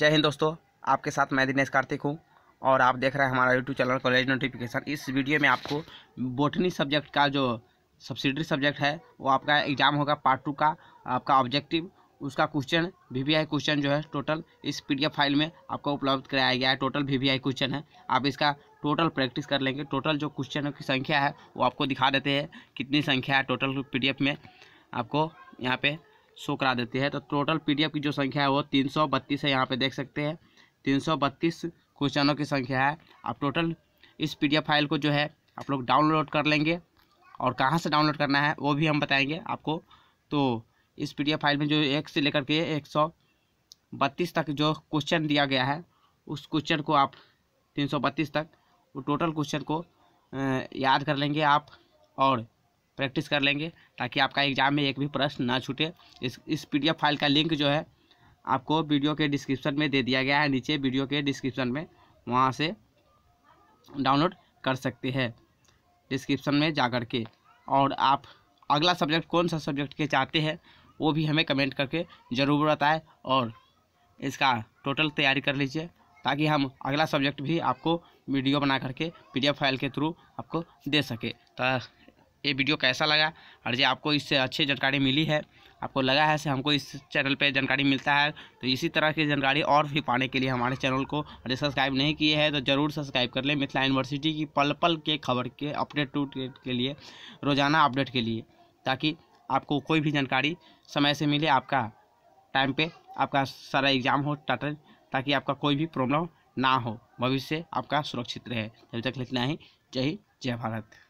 जय हिंद दोस्तों आपके साथ मैं दिनेश कार्तिक हूँ और आप देख रहे हैं हमारा यूट्यूब चैनल कॉलेज नोटिफिकेशन इस वीडियो में आपको बोटनी सब्जेक्ट का जो सब्सिडरी सब्जेक्ट है वो आपका एग्ज़ाम होगा पार्ट टू का आपका ऑब्जेक्टिव उसका question V V I question जो है टोटल इस पी डी एफ फाइल में आपको उपलब्ध कराया गया है total V V I question है आप इसका टोटल प्रैक्टिस कर लेंगे टोटल जो क्वेश्चनों की संख्या है वो आपको दिखा देते हैं कितनी संख्या है टोटल पी डी एफ में आपको यहाँ पे शो करा देती है तो टोटल पीडीएफ की जो संख्या है वो तीन सौ बत्तीस है यहाँ पे देख सकते हैं तीन सौ बत्तीस क्वेश्चनों की संख्या है आप टोटल इस पीडीएफ फाइल को जो है आप लोग डाउनलोड कर लेंगे और कहाँ से डाउनलोड करना है वो भी हम बताएंगे आपको तो इस पी फाइल में जो एक से लेकर के एक सौ बत्तीस तक जो क्वेश्चन दिया गया है उस क्वेश्चन को आप तीन सौ बत्तीस तक वो टोटल क्वेश्चन को याद कर लेंगे आप और प्रैक्टिस कर लेंगे ताकि आपका एग्जाम में एक भी प्रश्न ना छूटे इस इस पीडीएफ फाइल का लिंक जो है आपको वीडियो के डिस्क्रिप्शन में दे दिया गया है नीचे वीडियो के डिस्क्रिप्शन में वहाँ से डाउनलोड कर सकते हैं डिस्क्रिप्शन में जा कर के और आप अगला सब्जेक्ट कौन सा सब्जेक्ट के चाहते हैं वो भी हमें कमेंट करके ज़रूर बताएं और इसका टोटल तैयारी कर लीजिए ताकि हम अगला सब्जेक्ट भी आपको वीडियो बना करके पीडीएफ फाइल के थ्रू आपको दे सके तो ये वीडियो कैसा लगा और जो आपको इससे अच्छी जानकारी मिली है आपको लगा है से हमको इस चैनल पे जानकारी मिलता है तो इसी तरह की जानकारी और भी पाने के लिए हमारे चैनल को अगर सब्सक्राइब नहीं किए हैं तो ज़रूर सब्सक्राइब कर लें मिथिला यूनिवर्सिटी की पल पल के खबर के अपडेट टू के लिए रोज़ाना अपडेट के लिए ताकि आपको कोई भी जानकारी समय से मिले आपका टाइम पर आपका सारा एग्ज़ाम हो टाटा ताकि आपका कोई भी प्रॉब्लम ना हो भविष्य आपका सुरक्षित रहे जब तक लिखना ही जय जय भारत